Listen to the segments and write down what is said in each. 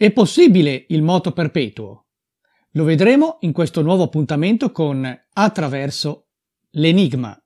È possibile il moto perpetuo? Lo vedremo in questo nuovo appuntamento con Attraverso l'enigma.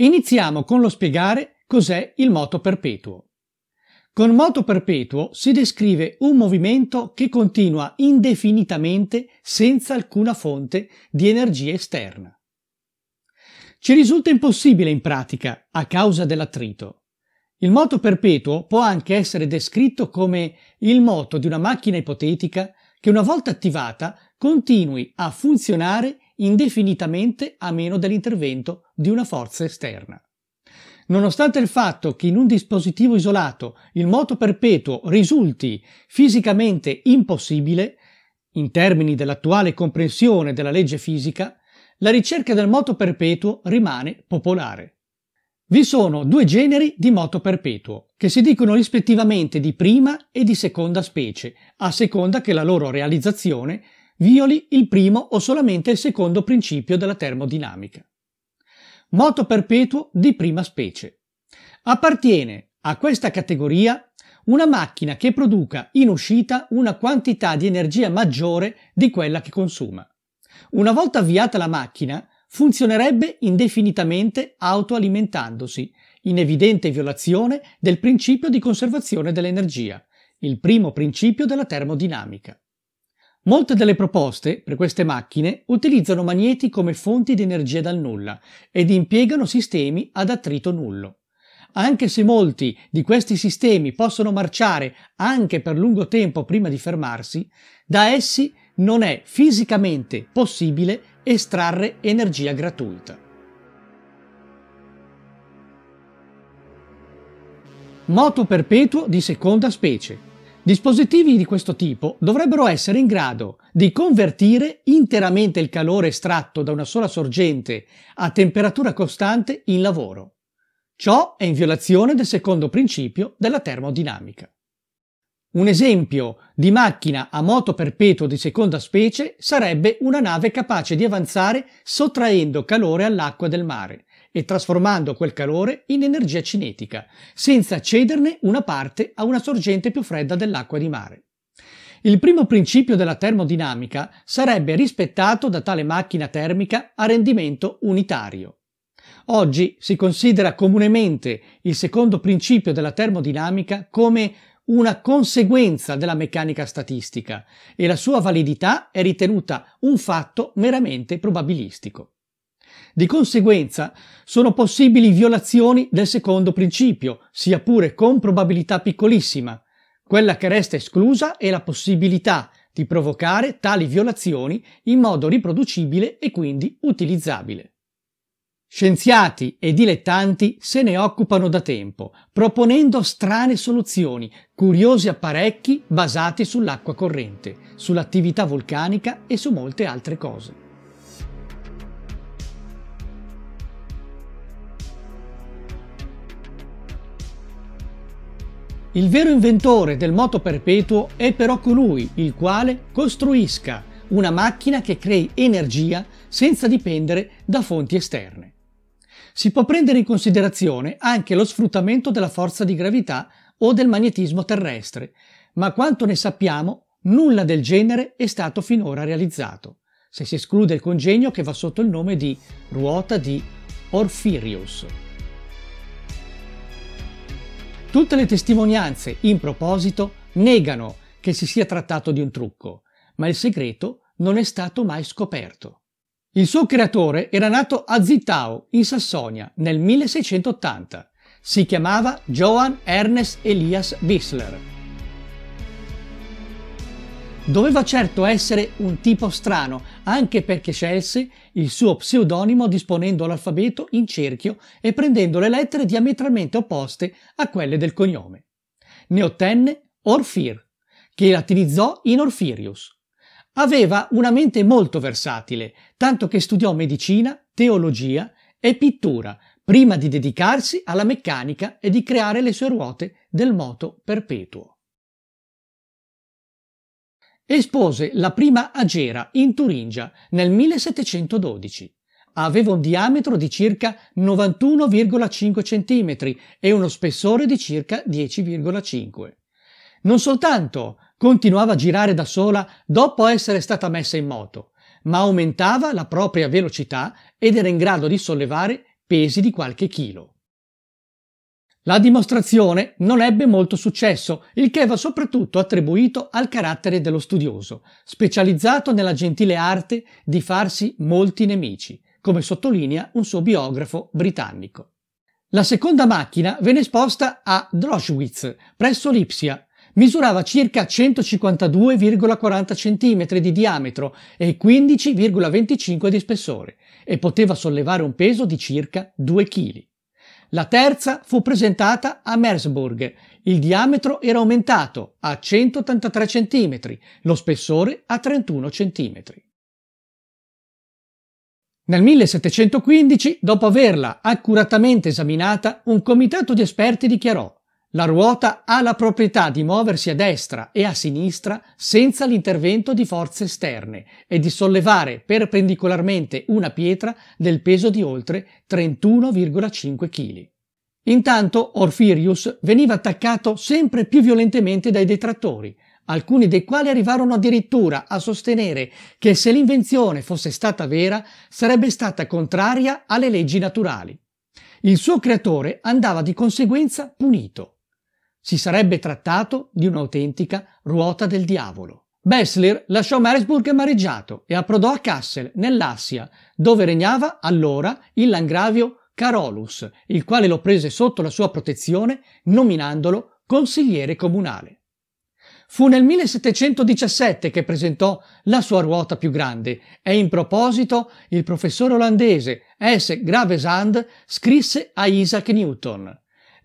Iniziamo con lo spiegare cos'è il moto perpetuo. Con moto perpetuo si descrive un movimento che continua indefinitamente senza alcuna fonte di energia esterna. Ci risulta impossibile in pratica a causa dell'attrito. Il moto perpetuo può anche essere descritto come il moto di una macchina ipotetica che una volta attivata continui a funzionare indefinitamente a meno dell'intervento di una forza esterna. Nonostante il fatto che in un dispositivo isolato il moto perpetuo risulti fisicamente impossibile, in termini dell'attuale comprensione della legge fisica, la ricerca del moto perpetuo rimane popolare. Vi sono due generi di moto perpetuo, che si dicono rispettivamente di prima e di seconda specie, a seconda che la loro realizzazione violi il primo o solamente il secondo principio della termodinamica. Moto perpetuo di prima specie. Appartiene a questa categoria una macchina che produca in uscita una quantità di energia maggiore di quella che consuma. Una volta avviata la macchina, funzionerebbe indefinitamente autoalimentandosi, in evidente violazione del principio di conservazione dell'energia, il primo principio della termodinamica. Molte delle proposte per queste macchine utilizzano magneti come fonti di energia dal nulla ed impiegano sistemi ad attrito nullo. Anche se molti di questi sistemi possono marciare anche per lungo tempo prima di fermarsi, da essi non è fisicamente possibile estrarre energia gratuita. Moto perpetuo di seconda specie Dispositivi di questo tipo dovrebbero essere in grado di convertire interamente il calore estratto da una sola sorgente a temperatura costante in lavoro. Ciò è in violazione del secondo principio della termodinamica. Un esempio di macchina a moto perpetuo di seconda specie sarebbe una nave capace di avanzare sottraendo calore all'acqua del mare, e trasformando quel calore in energia cinetica, senza cederne una parte a una sorgente più fredda dell'acqua di mare. Il primo principio della termodinamica sarebbe rispettato da tale macchina termica a rendimento unitario. Oggi si considera comunemente il secondo principio della termodinamica come una conseguenza della meccanica statistica e la sua validità è ritenuta un fatto meramente probabilistico. Di conseguenza, sono possibili violazioni del secondo principio, sia pure con probabilità piccolissima. Quella che resta esclusa è la possibilità di provocare tali violazioni in modo riproducibile e quindi utilizzabile. Scienziati e dilettanti se ne occupano da tempo, proponendo strane soluzioni, curiosi apparecchi basati sull'acqua corrente, sull'attività vulcanica e su molte altre cose. Il vero inventore del moto perpetuo è però colui il quale costruisca una macchina che crei energia senza dipendere da fonti esterne. Si può prendere in considerazione anche lo sfruttamento della forza di gravità o del magnetismo terrestre, ma quanto ne sappiamo, nulla del genere è stato finora realizzato, se si esclude il congegno che va sotto il nome di ruota di Orfirius. Tutte le testimonianze in proposito negano che si sia trattato di un trucco, ma il segreto non è stato mai scoperto. Il suo creatore era nato a Zittau, in Sassonia, nel 1680. Si chiamava Johann Ernest Elias Whistler. Doveva certo essere un tipo strano, anche perché scelse il suo pseudonimo disponendo l'alfabeto in cerchio e prendendo le lettere diametralmente opposte a quelle del cognome. Ne ottenne Orfir, che latinizzò in Orfirius. Aveva una mente molto versatile, tanto che studiò medicina, teologia e pittura, prima di dedicarsi alla meccanica e di creare le sue ruote del moto perpetuo espose la prima agera in Turingia nel 1712. Aveva un diametro di circa 91,5 cm e uno spessore di circa 10,5. Non soltanto continuava a girare da sola dopo essere stata messa in moto, ma aumentava la propria velocità ed era in grado di sollevare pesi di qualche chilo. La dimostrazione non ebbe molto successo, il che va soprattutto attribuito al carattere dello studioso, specializzato nella gentile arte di farsi molti nemici, come sottolinea un suo biografo britannico. La seconda macchina venne esposta a Droschwitz, presso Lipsia. Misurava circa 152,40 cm di diametro e 15,25 di spessore e poteva sollevare un peso di circa 2 kg. La terza fu presentata a Merseburg. Il diametro era aumentato a 183 cm, lo spessore a 31 cm. Nel 1715, dopo averla accuratamente esaminata, un comitato di esperti dichiarò la ruota ha la proprietà di muoversi a destra e a sinistra senza l'intervento di forze esterne e di sollevare perpendicolarmente una pietra del peso di oltre 31,5 kg. Intanto Orfirius veniva attaccato sempre più violentemente dai detrattori, alcuni dei quali arrivarono addirittura a sostenere che se l'invenzione fosse stata vera sarebbe stata contraria alle leggi naturali. Il suo creatore andava di conseguenza punito. Si sarebbe trattato di un'autentica ruota del diavolo. Bessler lasciò Marisburg mareggiato e approdò a Kassel, nell'Assia, dove regnava allora il langravio Carolus, il quale lo prese sotto la sua protezione nominandolo consigliere comunale. Fu nel 1717 che presentò la sua ruota più grande e in proposito il professore olandese S. Gravesand scrisse a Isaac Newton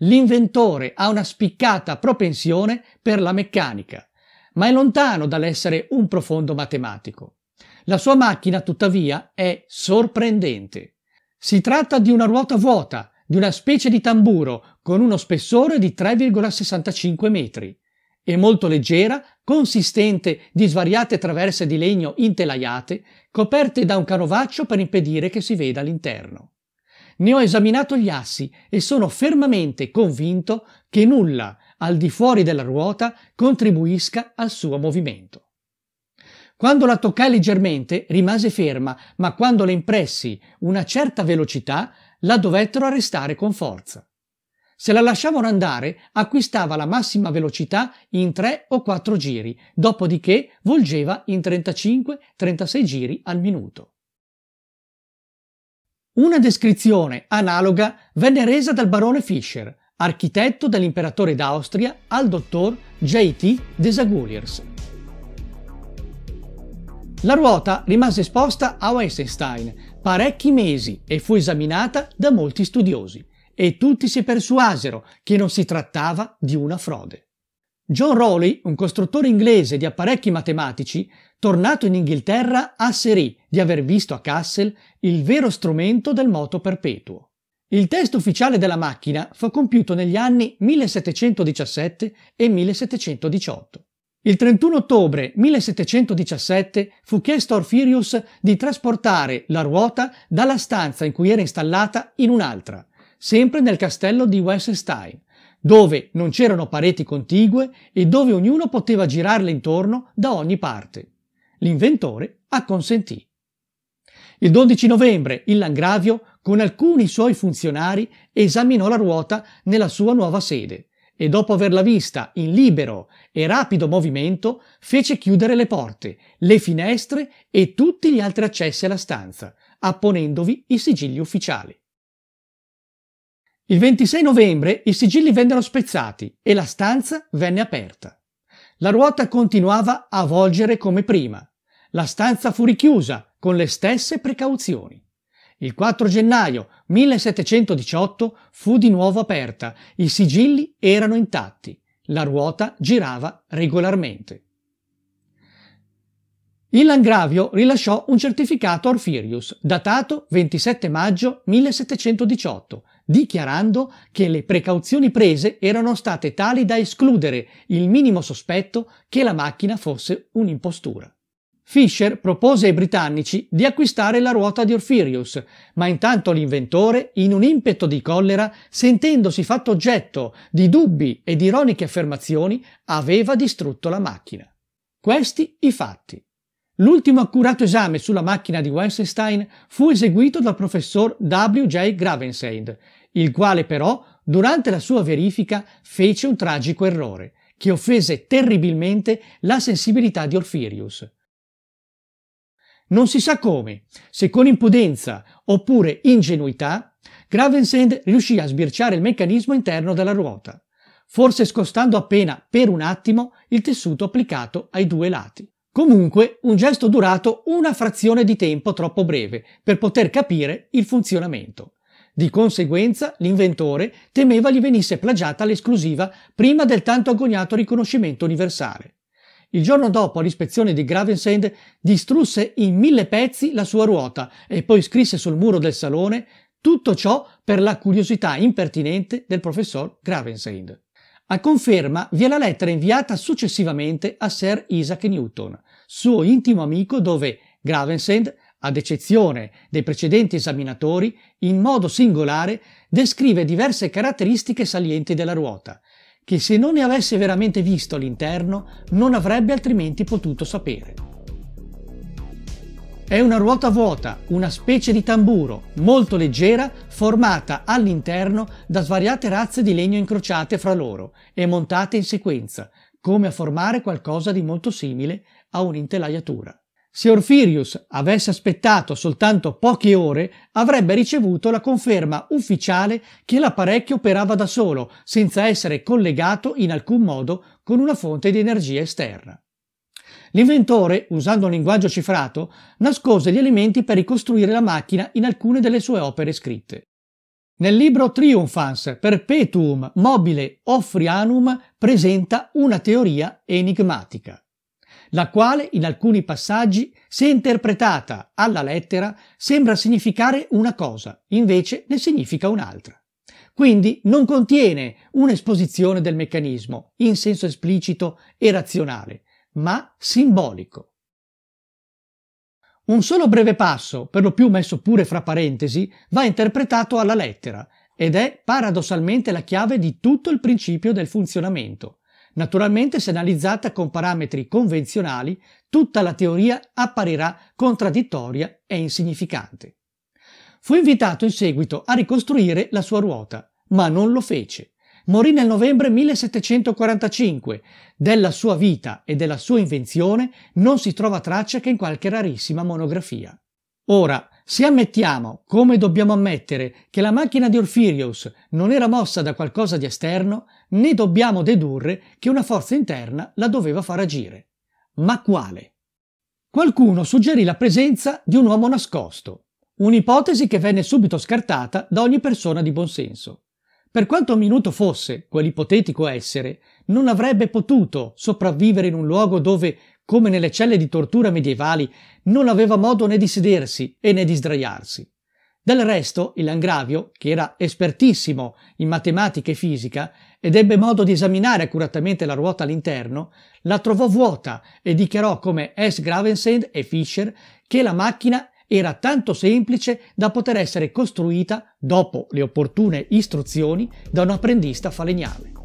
l'inventore ha una spiccata propensione per la meccanica, ma è lontano dall'essere un profondo matematico. La sua macchina, tuttavia, è sorprendente. Si tratta di una ruota vuota, di una specie di tamburo con uno spessore di 3,65 metri. È molto leggera, consistente di svariate traverse di legno intelaiate, coperte da un canovaccio per impedire che si veda l'interno. Ne ho esaminato gli assi e sono fermamente convinto che nulla al di fuori della ruota contribuisca al suo movimento. Quando la toccai leggermente rimase ferma, ma quando le impressi una certa velocità la dovettero arrestare con forza. Se la lasciavano andare, acquistava la massima velocità in 3 o 4 giri, dopodiché volgeva in 35-36 giri al minuto. Una descrizione analoga venne resa dal barone Fischer, architetto dell'imperatore d'Austria, al dottor J.T. Desaguliers. La ruota rimase esposta a Weissenstein parecchi mesi e fu esaminata da molti studiosi, e tutti si persuasero che non si trattava di una frode. John Rowley, un costruttore inglese di apparecchi matematici, Tornato in Inghilterra, asserì di aver visto a Kassel il vero strumento del moto perpetuo. Il test ufficiale della macchina fu compiuto negli anni 1717 e 1718. Il 31 ottobre 1717 fu chiesto a Orfirius di trasportare la ruota dalla stanza in cui era installata in un'altra, sempre nel castello di Weissenstein, dove non c'erano pareti contigue e dove ognuno poteva girarle intorno da ogni parte l'inventore acconsentì. Il 12 novembre il Langravio, con alcuni suoi funzionari, esaminò la ruota nella sua nuova sede e dopo averla vista in libero e rapido movimento fece chiudere le porte, le finestre e tutti gli altri accessi alla stanza, apponendovi i sigilli ufficiali. Il 26 novembre i sigilli vennero spezzati e la stanza venne aperta. La ruota continuava a volgere come prima, la stanza fu richiusa con le stesse precauzioni. Il 4 gennaio 1718 fu di nuovo aperta, i sigilli erano intatti, la ruota girava regolarmente. Il Langravio rilasciò un certificato a Orfirius, datato 27 maggio 1718, dichiarando che le precauzioni prese erano state tali da escludere il minimo sospetto che la macchina fosse un'impostura. Fisher propose ai britannici di acquistare la ruota di Orfirius, ma intanto l'inventore, in un impeto di collera, sentendosi fatto oggetto di dubbi ed ironiche affermazioni, aveva distrutto la macchina. Questi i fatti. L'ultimo accurato esame sulla macchina di Weinstein fu eseguito dal professor W.J. Gravenseid, il quale però, durante la sua verifica, fece un tragico errore, che offese terribilmente la sensibilità di Orfirius non si sa come, se con impudenza oppure ingenuità, Gravensend riuscì a sbirciare il meccanismo interno della ruota, forse scostando appena per un attimo il tessuto applicato ai due lati. Comunque, un gesto durato una frazione di tempo troppo breve per poter capire il funzionamento. Di conseguenza, l'inventore temeva gli venisse plagiata l'esclusiva prima del tanto agognato riconoscimento universale. Il giorno dopo l'ispezione di Gravensend distrusse in mille pezzi la sua ruota e poi scrisse sul muro del salone tutto ciò per la curiosità impertinente del professor Gravensend. A conferma vi è la lettera inviata successivamente a Sir Isaac Newton, suo intimo amico dove Gravensend ad eccezione dei precedenti esaminatori, in modo singolare descrive diverse caratteristiche salienti della ruota che se non ne avesse veramente visto all'interno non avrebbe altrimenti potuto sapere. È una ruota vuota, una specie di tamburo, molto leggera, formata all'interno da svariate razze di legno incrociate fra loro e montate in sequenza, come a formare qualcosa di molto simile a un'intelaiatura. Se Orfirius avesse aspettato soltanto poche ore, avrebbe ricevuto la conferma ufficiale che l'apparecchio operava da solo, senza essere collegato in alcun modo con una fonte di energia esterna. L'inventore, usando un linguaggio cifrato, nascose gli elementi per ricostruire la macchina in alcune delle sue opere scritte. Nel libro Triumphans Perpetuum mobile Offrianum presenta una teoria enigmatica la quale in alcuni passaggi, se interpretata alla lettera, sembra significare una cosa, invece ne significa un'altra. Quindi non contiene un'esposizione del meccanismo in senso esplicito e razionale, ma simbolico. Un solo breve passo, per lo più messo pure fra parentesi, va interpretato alla lettera ed è paradossalmente la chiave di tutto il principio del funzionamento. Naturalmente, se analizzata con parametri convenzionali, tutta la teoria apparirà contraddittoria e insignificante. Fu invitato in seguito a ricostruire la sua ruota, ma non lo fece. Morì nel novembre 1745. Della sua vita e della sua invenzione non si trova traccia che in qualche rarissima monografia. Ora, se ammettiamo, come dobbiamo ammettere, che la macchina di Orfirius non era mossa da qualcosa di esterno, ne dobbiamo dedurre che una forza interna la doveva far agire. Ma quale? Qualcuno suggerì la presenza di un uomo nascosto, un'ipotesi che venne subito scartata da ogni persona di buonsenso. Per quanto minuto fosse quell'ipotetico essere, non avrebbe potuto sopravvivere in un luogo dove come nelle celle di tortura medievali, non aveva modo né di sedersi e né di sdraiarsi. Del resto, il Langravio, che era espertissimo in matematica e fisica ed ebbe modo di esaminare accuratamente la ruota all'interno, la trovò vuota e dichiarò come S. Gravensend e Fischer che la macchina era tanto semplice da poter essere costruita, dopo le opportune istruzioni, da un apprendista falegname.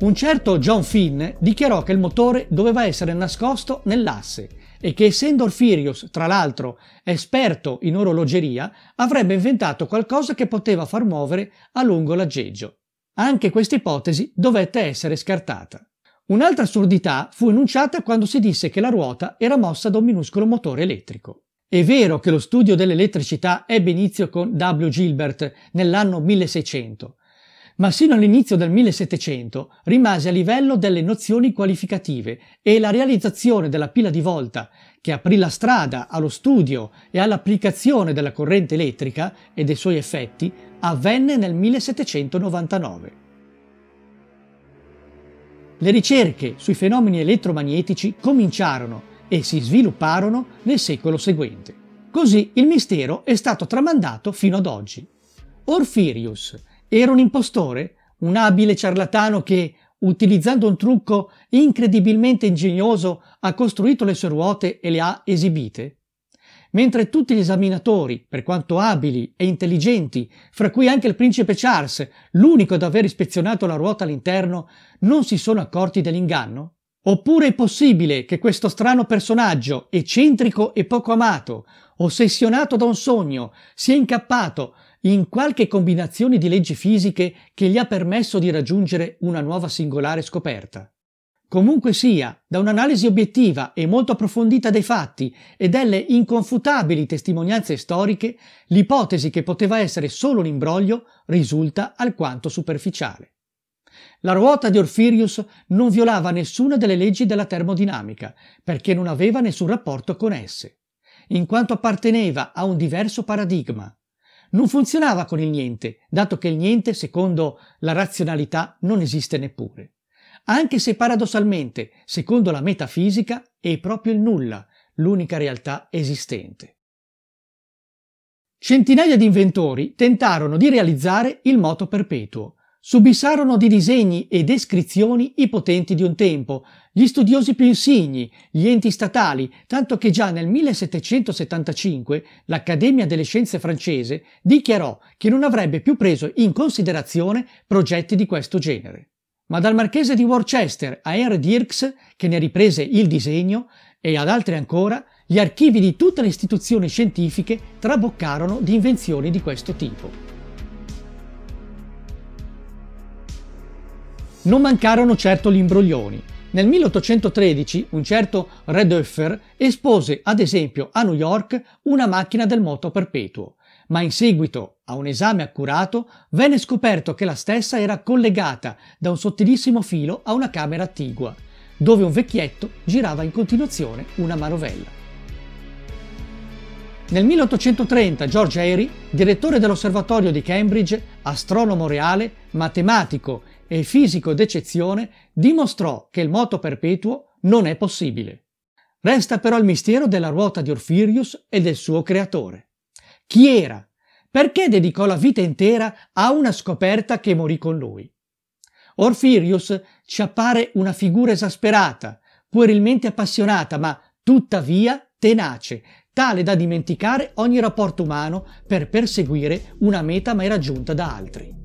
Un certo John Finn dichiarò che il motore doveva essere nascosto nell'asse e che essendo Orfirius, tra l'altro, esperto in orologeria, avrebbe inventato qualcosa che poteva far muovere a lungo l'aggeggio. Anche questa ipotesi dovette essere scartata. Un'altra assurdità fu enunciata quando si disse che la ruota era mossa da un minuscolo motore elettrico. È vero che lo studio dell'elettricità ebbe inizio con W. Gilbert nell'anno 1600, ma sino all'inizio del 1700 rimase a livello delle nozioni qualificative e la realizzazione della pila di volta, che aprì la strada allo studio e all'applicazione della corrente elettrica e dei suoi effetti, avvenne nel 1799. Le ricerche sui fenomeni elettromagnetici cominciarono e si svilupparono nel secolo seguente. Così il mistero è stato tramandato fino ad oggi. Orfirius, era un impostore, un abile ciarlatano che, utilizzando un trucco incredibilmente ingegnoso, ha costruito le sue ruote e le ha esibite? Mentre tutti gli esaminatori, per quanto abili e intelligenti, fra cui anche il principe Charles, l'unico ad aver ispezionato la ruota all'interno, non si sono accorti dell'inganno? Oppure è possibile che questo strano personaggio, eccentrico e poco amato, ossessionato da un sogno, sia incappato in qualche combinazione di leggi fisiche che gli ha permesso di raggiungere una nuova singolare scoperta. Comunque sia, da un'analisi obiettiva e molto approfondita dei fatti e delle inconfutabili testimonianze storiche, l'ipotesi che poteva essere solo un imbroglio risulta alquanto superficiale. La ruota di Orfirius non violava nessuna delle leggi della termodinamica, perché non aveva nessun rapporto con esse, in quanto apparteneva a un diverso paradigma, non funzionava con il niente, dato che il niente, secondo la razionalità, non esiste neppure. Anche se paradossalmente, secondo la metafisica, è proprio il nulla, l'unica realtà esistente. Centinaia di inventori tentarono di realizzare il moto perpetuo, Subissarono di disegni e descrizioni i potenti di un tempo, gli studiosi più insigni, gli enti statali, tanto che già nel 1775 l'Accademia delle Scienze francese dichiarò che non avrebbe più preso in considerazione progetti di questo genere. Ma dal marchese di Worcester a Henry Dirks, che ne riprese il disegno, e ad altri ancora, gli archivi di tutte le istituzioni scientifiche traboccarono di invenzioni di questo tipo. Non mancarono certo gli imbroglioni. Nel 1813 un certo Redhoeffer espose ad esempio a New York una macchina del moto perpetuo, ma in seguito a un esame accurato venne scoperto che la stessa era collegata da un sottilissimo filo a una camera attigua, dove un vecchietto girava in continuazione una manovella. Nel 1830 George Airy, direttore dell'osservatorio di Cambridge, astronomo reale, matematico e fisico d'eccezione dimostrò che il moto perpetuo non è possibile. Resta però il mistero della ruota di Orfirius e del suo creatore. Chi era? Perché dedicò la vita intera a una scoperta che morì con lui? Orfirius ci appare una figura esasperata, puerilmente appassionata, ma tuttavia tenace, tale da dimenticare ogni rapporto umano per perseguire una meta mai raggiunta da altri.